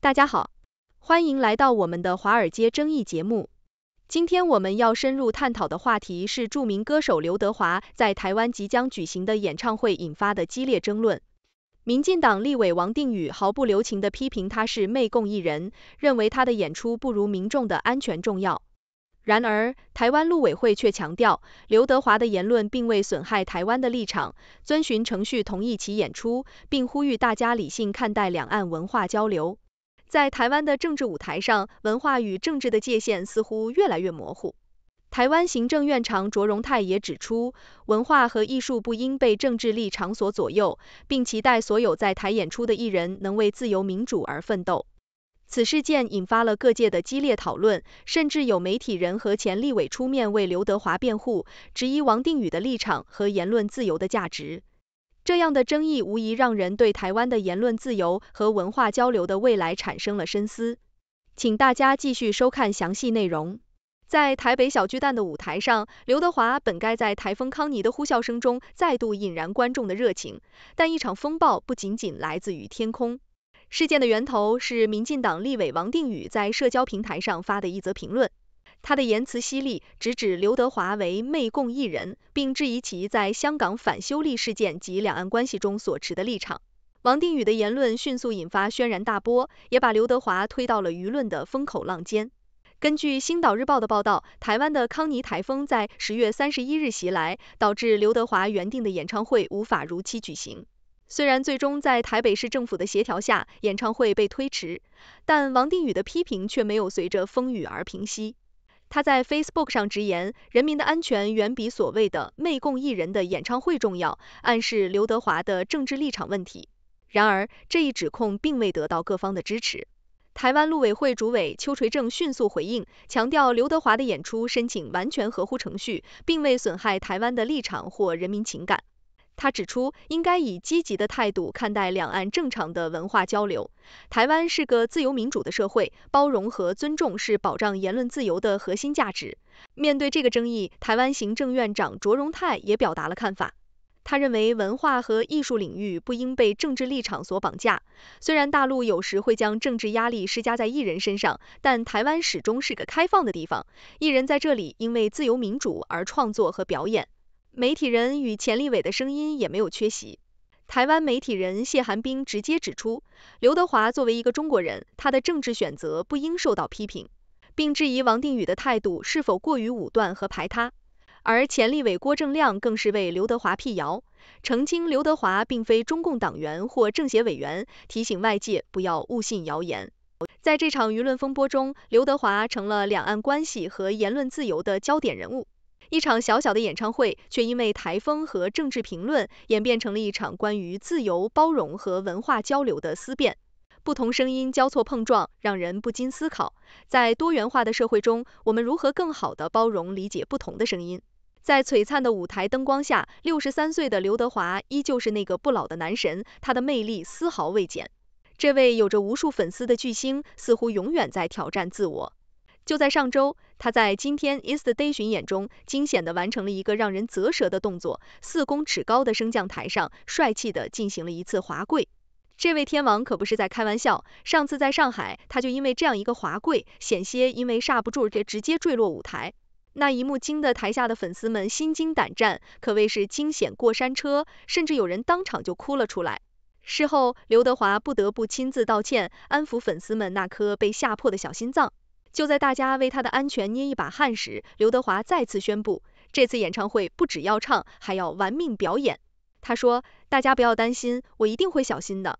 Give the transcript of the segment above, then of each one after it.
大家好，欢迎来到我们的华尔街争议节目。今天我们要深入探讨的话题是著名歌手刘德华在台湾即将举行的演唱会引发的激烈争论。民进党立委王定宇毫不留情的批评他是“媚共艺人”，认为他的演出不如民众的安全重要。然而，台湾陆委会却强调刘德华的言论并未损害台湾的立场，遵循程序同意其演出，并呼吁大家理性看待两岸文化交流。在台湾的政治舞台上，文化与政治的界限似乎越来越模糊。台湾行政院长卓荣泰也指出，文化和艺术不应被政治立场所左右，并期待所有在台演出的艺人能为自由民主而奋斗。此事件引发了各界的激烈讨论，甚至有媒体人和前立委出面为刘德华辩护，质疑王定宇的立场和言论自由的价值。这样的争议无疑让人对台湾的言论自由和文化交流的未来产生了深思。请大家继续收看详细内容。在台北小巨蛋的舞台上，刘德华本该在台风康妮的呼啸声中再度引燃观众的热情，但一场风暴不仅仅来自于天空。事件的源头是民进党立委王定宇在社交平台上发的一则评论。他的言辞犀利，直指刘德华为媚共艺人，并质疑其在香港反修例事件及两岸关系中所持的立场。王定宇的言论迅速引发轩然大波，也把刘德华推到了舆论的风口浪尖。根据《星岛日报》的报道，台湾的康尼台风在十月三十一日袭来，导致刘德华原定的演唱会无法如期举行。虽然最终在台北市政府的协调下，演唱会被推迟，但王定宇的批评却没有随着风雨而平息。他在 Facebook 上直言：“人民的安全远比所谓的‘媚共’艺人的演唱会重要”，暗示刘德华的政治立场问题。然而，这一指控并未得到各方的支持。台湾陆委会主委邱垂正迅速回应，强调刘德华的演出申请完全合乎程序，并未损害台湾的立场或人民情感。他指出，应该以积极的态度看待两岸正常的文化交流。台湾是个自由民主的社会，包容和尊重是保障言论自由的核心价值。面对这个争议，台湾行政院长卓荣泰也表达了看法。他认为，文化和艺术领域不应被政治立场所绑架。虽然大陆有时会将政治压力施加在艺人身上，但台湾始终是个开放的地方，艺人在这里因为自由民主而创作和表演。媒体人与钱立伟的声音也没有缺席。台湾媒体人谢寒冰直接指出，刘德华作为一个中国人，他的政治选择不应受到批评，并质疑王定宇的态度是否过于武断和排他。而钱立伟、郭正亮更是为刘德华辟谣，澄清刘德华并非中共党员或政协委员，提醒外界不要误信谣言。在这场舆论风波中，刘德华成了两岸关系和言论自由的焦点人物。一场小小的演唱会，却因为台风和政治评论，演变成了一场关于自由、包容和文化交流的思辨。不同声音交错碰撞，让人不禁思考：在多元化的社会中，我们如何更好地包容理解不同的声音？在璀璨的舞台灯光下，六十三岁的刘德华依旧是那个不老的男神，他的魅力丝毫未减。这位有着无数粉丝的巨星，似乎永远在挑战自我。就在上周，他在今天 i n s t Day 巡演中惊险的完成了一个让人啧舌的动作，四公尺高的升降台上，帅气的进行了一次滑跪。这位天王可不是在开玩笑，上次在上海，他就因为这样一个滑跪，险些因为刹不住给直接坠落舞台，那一幕惊得台下的粉丝们心惊胆战，可谓是惊险过山车，甚至有人当场就哭了出来。事后，刘德华不得不亲自道歉，安抚粉丝们那颗被吓破的小心脏。就在大家为他的安全捏一把汗时，刘德华再次宣布，这次演唱会不只要唱，还要玩命表演。他说：“大家不要担心，我一定会小心的。”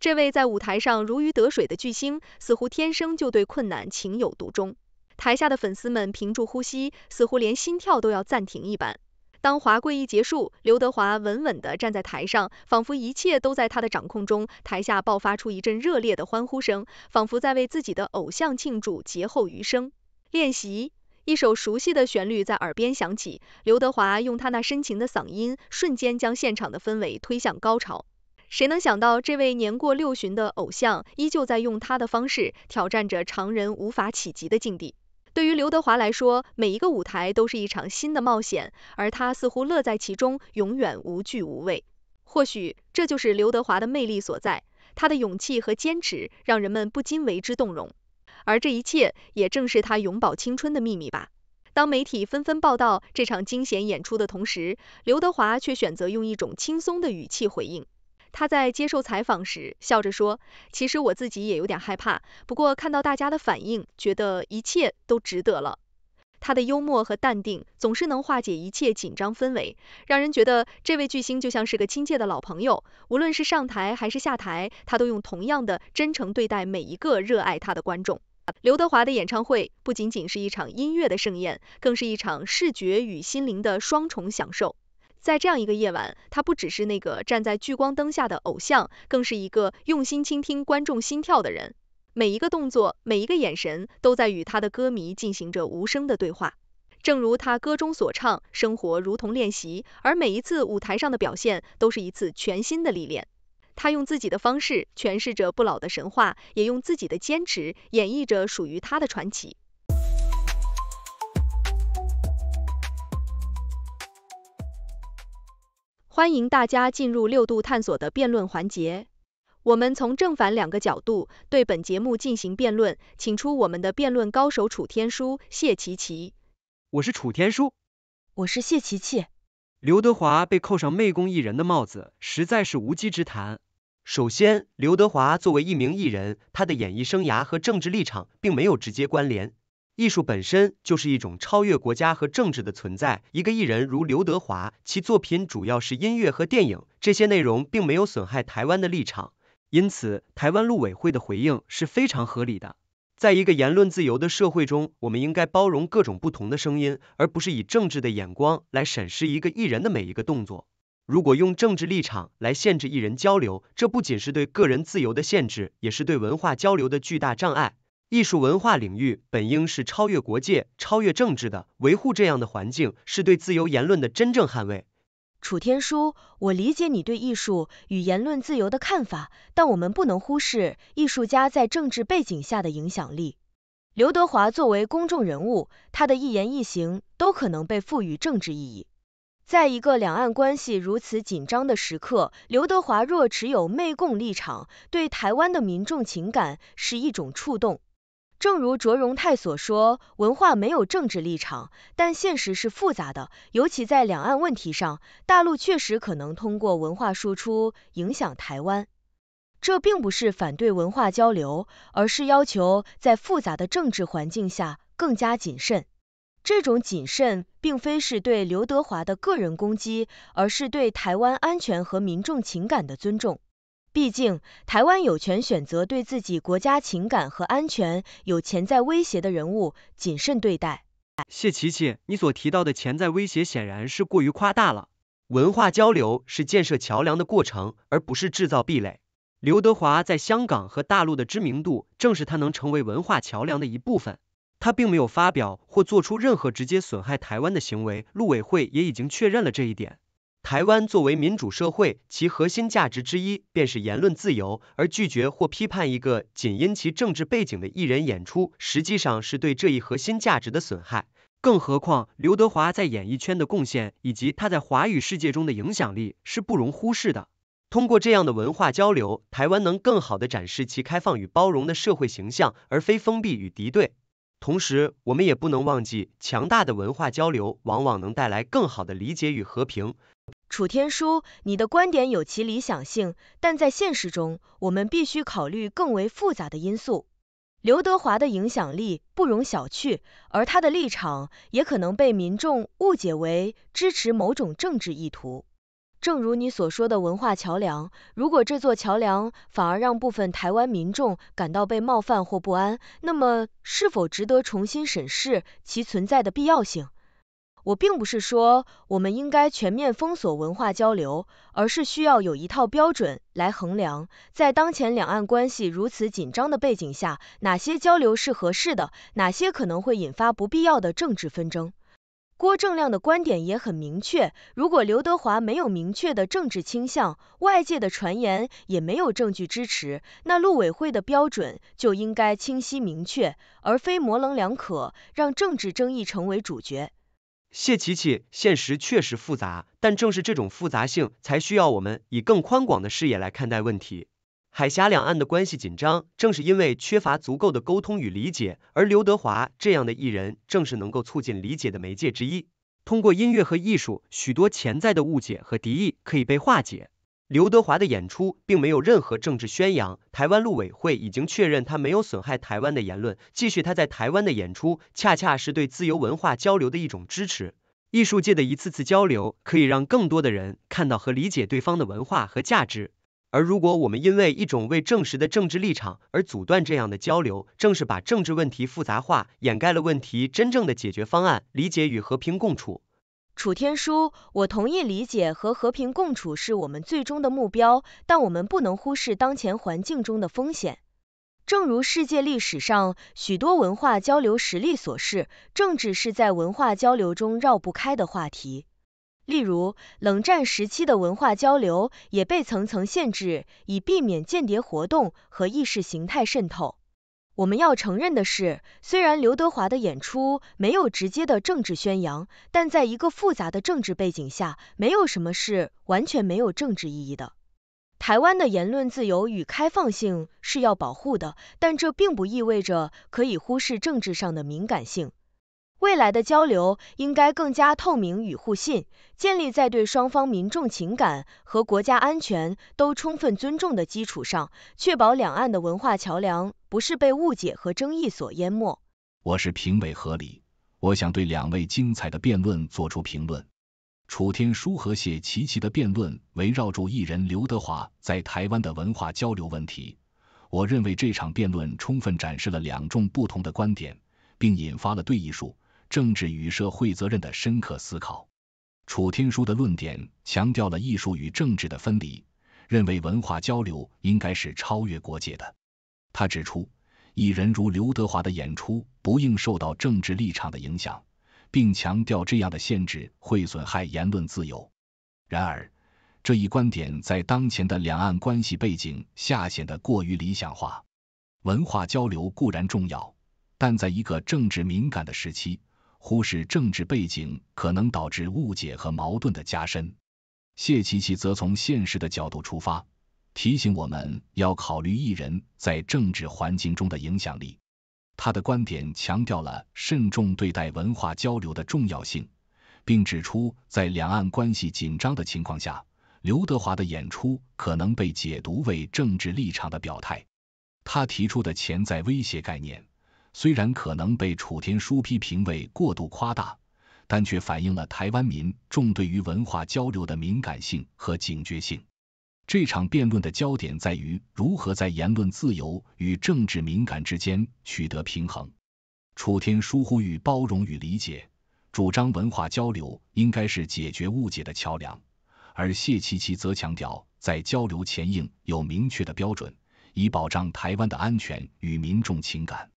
这位在舞台上如鱼得水的巨星，似乎天生就对困难情有独钟。台下的粉丝们屏住呼吸，似乎连心跳都要暂停一般。当滑跪一结束，刘德华稳稳地站在台上，仿佛一切都在他的掌控中。台下爆发出一阵热烈的欢呼声，仿佛在为自己的偶像庆祝劫后余生。练习，一首熟悉的旋律在耳边响起，刘德华用他那深情的嗓音，瞬间将现场的氛围推向高潮。谁能想到，这位年过六旬的偶像，依旧在用他的方式挑战着常人无法企及的境地。对于刘德华来说，每一个舞台都是一场新的冒险，而他似乎乐在其中，永远无惧无畏。或许这就是刘德华的魅力所在，他的勇气和坚持让人们不禁为之动容。而这一切，也正是他永葆青春的秘密吧。当媒体纷纷报道这场惊险演出的同时，刘德华却选择用一种轻松的语气回应。他在接受采访时笑着说：“其实我自己也有点害怕，不过看到大家的反应，觉得一切都值得了。”他的幽默和淡定总是能化解一切紧张氛围，让人觉得这位巨星就像是个亲切的老朋友。无论是上台还是下台，他都用同样的真诚对待每一个热爱他的观众。刘德华的演唱会不仅仅是一场音乐的盛宴，更是一场视觉与心灵的双重享受。在这样一个夜晚，他不只是那个站在聚光灯下的偶像，更是一个用心倾听观众心跳的人。每一个动作，每一个眼神，都在与他的歌迷进行着无声的对话。正如他歌中所唱，生活如同练习，而每一次舞台上的表现，都是一次全新的历练。他用自己的方式诠释着不老的神话，也用自己的坚持演绎着属于他的传奇。欢迎大家进入六度探索的辩论环节。我们从正反两个角度对本节目进行辩论，请出我们的辩论高手楚天舒、谢琪琪。我是楚天舒，我是谢琪琪。刘德华被扣上媚公艺人的帽子，实在是无稽之谈。首先，刘德华作为一名艺人，他的演艺生涯和政治立场并没有直接关联。艺术本身就是一种超越国家和政治的存在。一个艺人如刘德华，其作品主要是音乐和电影，这些内容并没有损害台湾的立场，因此台湾陆委会的回应是非常合理的。在一个言论自由的社会中，我们应该包容各种不同的声音，而不是以政治的眼光来审视一个艺人的每一个动作。如果用政治立场来限制艺人交流，这不仅是对个人自由的限制，也是对文化交流的巨大障碍。艺术文化领域本应是超越国界、超越政治的，维护这样的环境是对自由言论的真正捍卫。楚天舒，我理解你对艺术与言论自由的看法，但我们不能忽视艺术家在政治背景下的影响力。刘德华作为公众人物，他的一言一行都可能被赋予政治意义。在一个两岸关系如此紧张的时刻，刘德华若持有媚共立场，对台湾的民众情感是一种触动。正如卓荣泰所说，文化没有政治立场，但现实是复杂的，尤其在两岸问题上，大陆确实可能通过文化输出影响台湾。这并不是反对文化交流，而是要求在复杂的政治环境下更加谨慎。这种谨慎并非是对刘德华的个人攻击，而是对台湾安全和民众情感的尊重。毕竟，台湾有权选择对自己国家情感和安全有潜在威胁的人物谨慎对待。谢琪琪，你所提到的潜在威胁显然是过于夸大了。文化交流是建设桥梁的过程，而不是制造壁垒。刘德华在香港和大陆的知名度，正是他能成为文化桥梁的一部分。他并没有发表或做出任何直接损害台湾的行为，陆委会也已经确认了这一点。台湾作为民主社会，其核心价值之一便是言论自由。而拒绝或批判一个仅因其政治背景的艺人演出，实际上是对这一核心价值的损害。更何况，刘德华在演艺圈的贡献以及他在华语世界中的影响力是不容忽视的。通过这样的文化交流，台湾能更好地展示其开放与包容的社会形象，而非封闭与敌对。同时，我们也不能忘记，强大的文化交流往往能带来更好的理解与和平。楚天舒，你的观点有其理想性，但在现实中，我们必须考虑更为复杂的因素。刘德华的影响力不容小觑，而他的立场也可能被民众误解为支持某种政治意图。正如你所说的，文化桥梁，如果这座桥梁反而让部分台湾民众感到被冒犯或不安，那么是否值得重新审视其存在的必要性？我并不是说我们应该全面封锁文化交流，而是需要有一套标准来衡量，在当前两岸关系如此紧张的背景下，哪些交流是合适的，哪些可能会引发不必要的政治纷争。郭正亮的观点也很明确，如果刘德华没有明确的政治倾向，外界的传言也没有证据支持，那陆委会的标准就应该清晰明确，而非模棱两可，让政治争议成为主角。谢琪琪，现实确实复杂，但正是这种复杂性，才需要我们以更宽广的视野来看待问题。海峡两岸的关系紧张，正是因为缺乏足够的沟通与理解。而刘德华这样的艺人，正是能够促进理解的媒介之一。通过音乐和艺术，许多潜在的误解和敌意可以被化解。刘德华的演出并没有任何政治宣扬，台湾陆委会已经确认他没有损害台湾的言论。继续他在台湾的演出，恰恰是对自由文化交流的一种支持。艺术界的一次次交流，可以让更多的人看到和理解对方的文化和价值。而如果我们因为一种未证实的政治立场而阻断这样的交流，正是把政治问题复杂化，掩盖了问题真正的解决方案——理解与和平共处。楚天舒，我同意理解和和平共处是我们最终的目标，但我们不能忽视当前环境中的风险。正如世界历史上许多文化交流实例所示，政治是在文化交流中绕不开的话题。例如，冷战时期的文化交流也被层层限制，以避免间谍活动和意识形态渗透。我们要承认的是，虽然刘德华的演出没有直接的政治宣扬，但在一个复杂的政治背景下，没有什么是完全没有政治意义的。台湾的言论自由与开放性是要保护的，但这并不意味着可以忽视政治上的敏感性。未来的交流应该更加透明与互信，建立在对双方民众情感和国家安全都充分尊重的基础上，确保两岸的文化桥梁不是被误解和争议所淹没。我是评委何礼，我想对两位精彩的辩论做出评论。楚天舒和谢琪琪的辩论围绕住艺人刘德华在台湾的文化交流问题，我认为这场辩论充分展示了两种不同的观点，并引发了对艺术。政治与社会责任的深刻思考。楚天舒的论点强调了艺术与政治的分离，认为文化交流应该是超越国界的。他指出，艺人如刘德华的演出不应受到政治立场的影响，并强调这样的限制会损害言论自由。然而，这一观点在当前的两岸关系背景下显得过于理想化。文化交流固然重要，但在一个政治敏感的时期。忽视政治背景可能导致误解和矛盾的加深。谢琪琪则从现实的角度出发，提醒我们要考虑艺人在政治环境中的影响力。他的观点强调了慎重对待文化交流的重要性，并指出在两岸关系紧张的情况下，刘德华的演出可能被解读为政治立场的表态。他提出的潜在威胁概念。虽然可能被楚天舒批评为过度夸大，但却反映了台湾民众对于文化交流的敏感性和警觉性。这场辩论的焦点在于如何在言论自由与政治敏感之间取得平衡。楚天舒呼吁包容与理解，主张文化交流应该是解决误解的桥梁；而谢其琪则强调，在交流前应有明确的标准，以保障台湾的安全与民众情感。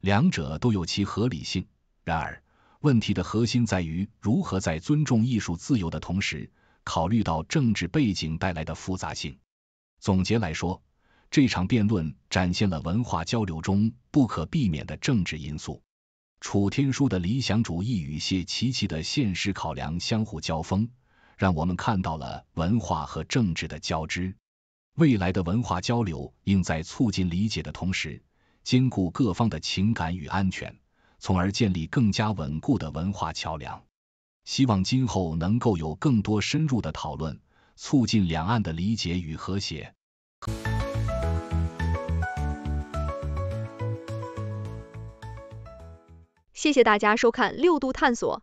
两者都有其合理性，然而问题的核心在于如何在尊重艺术自由的同时，考虑到政治背景带来的复杂性。总结来说，这场辩论展现了文化交流中不可避免的政治因素。楚天舒的理想主义与谢奇奇的现实考量相互交锋，让我们看到了文化和政治的交织。未来的文化交流应在促进理解的同时。兼顾各方的情感与安全，从而建立更加稳固的文化桥梁。希望今后能够有更多深入的讨论，促进两岸的理解与和谐。谢谢大家收看《六度探索》。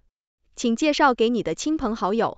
请介绍给你的亲朋好友。